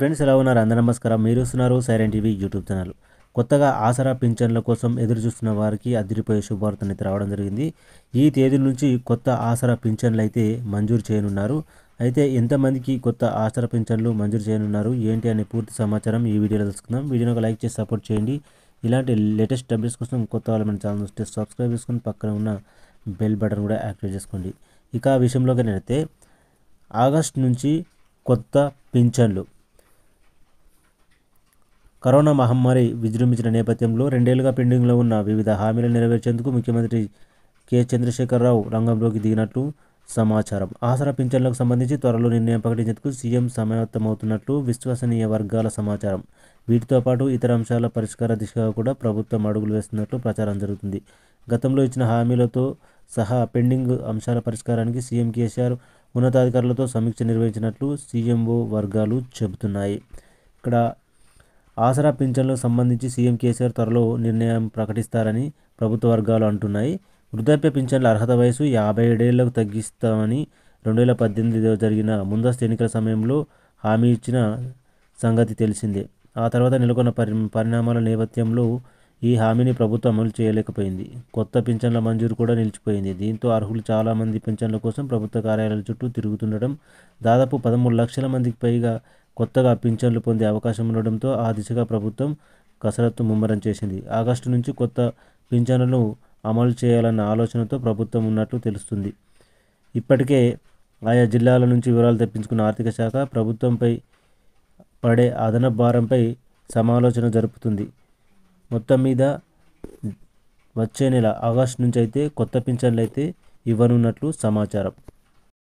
friends ఎలా ఉన్నారు అందరూ నమస్కారం మీరు వస్తున్నారు సైరన్ టీవీ యూట్యూబ్ ఛానల్ కొత్తగా ఆసరా పింఛన్ల కోసం ఎదురు చూస్తున్న వారికి అదిరిపోయే శుభవార్తను అయితే రావడం జరిగింది ఈ తేదీ నుంచి కొత్త ఆసరా పింఛన్లు అయితే మంజూరు చేయనున్నారు అయితే ఎంతమందికి కొత్త ఆసరా పింఛన్లు మంజూరు చేయనున్నారు ఏంటి అనే పూర్తి సమాచారం ఈ వీడియోలో తెలుసుకుందాం వీడియోని ఒక లైక్ చేసి సపోర్ట్ చేయండి ఇలాంటి లేటెస్ట్ అప్డేట్స్ కోసం కొత్త వాళ్ళు మన ఛానల్ వస్తే సబ్స్క్రైబ్ చేసుకుని పక్కన ఉన్న బెల్ బటన్ కూడా యాక్టివేట్ చేసుకోండి ఇక ఆ విషయంలోకి నేనైతే ఆగస్ట్ నుంచి కొత్త పింఛన్లు కరోనా మహమ్మారి విజృంభించిన నేపథ్యంలో రెండేళ్లుగా పెండింగ్లో ఉన్న వివిధ హామీలు నెరవేర్చేందుకు ముఖ్యమంత్రి కె చంద్రశేఖరరావు రంగంలోకి దిగినట్లు సమాచారం ఆసర పింఛన్లకు సంబంధించి త్వరలో నిర్ణయం ప్రకటించేందుకు సీఎం సమాయత్తమవుతున్నట్లు విశ్వసనీయ వర్గాల సమాచారం వీటితో పాటు ఇతర అంశాల పరిష్కార దిశగా కూడా ప్రభుత్వం అడుగులు వేస్తున్నట్లు ప్రచారం జరుగుతుంది గతంలో ఇచ్చిన హామీలతో సహా పెండింగ్ అంశాల పరిష్కారానికి సీఎం కేసీఆర్ ఉన్నతాధికారులతో సమీక్ష నిర్వహించినట్లు సీఎంఓ వర్గాలు చెబుతున్నాయి ఇక్కడ ఆసరా పింఛన్లకు సంబంధించి సీఎం కేసీఆర్ త్వరలో నిర్ణయం ప్రకటిస్తారని ప్రభుత్వ వర్గాలు అంటున్నాయి వృద్ధాప్య పింఛన్ల అర్హత వయసు యాభై ఏడేళ్లకు తగ్గిస్తామని రెండు వేల పద్దెనిమిదిలో జరిగిన ముందస్తు ఎన్నికల సమయంలో హామీ ఇచ్చిన సంగతి తెలిసిందే ఆ తర్వాత నెలకొన్న పరి పరిణామాల నేపథ్యంలో ఈ హామీని ప్రభుత్వం అమలు చేయలేకపోయింది కొత్త పింఛన్ల మంజూరు కూడా నిలిచిపోయింది దీంతో అర్హులు చాలామంది పింఛన్ల కోసం ప్రభుత్వ కార్యాలయాల చుట్టూ తిరుగుతుండడం దాదాపు పదమూడు లక్షల మందికి పైగా కొత్తగా పింఛన్లు పొందే అవకాశం ఉండడంతో ఆ దిశగా ప్రభుత్వం కసరత్తు ముమ్మరం చేసింది ఆగస్టు నుంచి కొత్త పింఛన్లను అమలు చేయాలన్న ఆలోచనతో ప్రభుత్వం ఉన్నట్లు తెలుస్తుంది ఇప్పటికే ఆయా జిల్లాల నుంచి వివరాలు తెప్పించుకున్న ఆర్థిక శాఖ ప్రభుత్వంపై పడే అదన భారంపై సమాలోచన జరుపుతుంది మొత్తం మీద వచ్చే నెల ఆగస్టు నుంచి అయితే కొత్త పింఛన్లు అయితే ఇవ్వనున్నట్లు సమాచారం